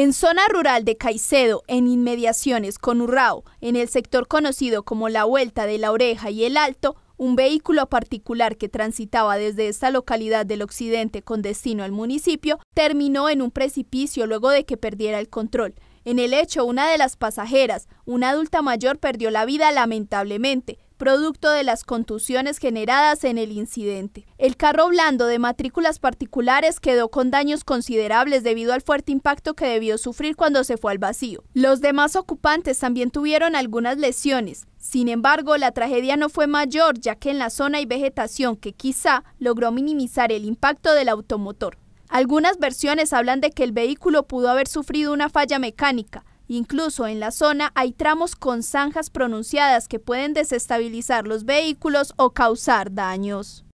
En zona rural de Caicedo, en inmediaciones con Urrao, en el sector conocido como la Vuelta de la Oreja y el Alto, un vehículo particular que transitaba desde esta localidad del occidente con destino al municipio terminó en un precipicio luego de que perdiera el control. En el hecho, una de las pasajeras, una adulta mayor, perdió la vida lamentablemente producto de las contusiones generadas en el incidente. El carro blando de matrículas particulares quedó con daños considerables debido al fuerte impacto que debió sufrir cuando se fue al vacío. Los demás ocupantes también tuvieron algunas lesiones. Sin embargo, la tragedia no fue mayor, ya que en la zona hay vegetación que quizá logró minimizar el impacto del automotor. Algunas versiones hablan de que el vehículo pudo haber sufrido una falla mecánica, Incluso en la zona hay tramos con zanjas pronunciadas que pueden desestabilizar los vehículos o causar daños.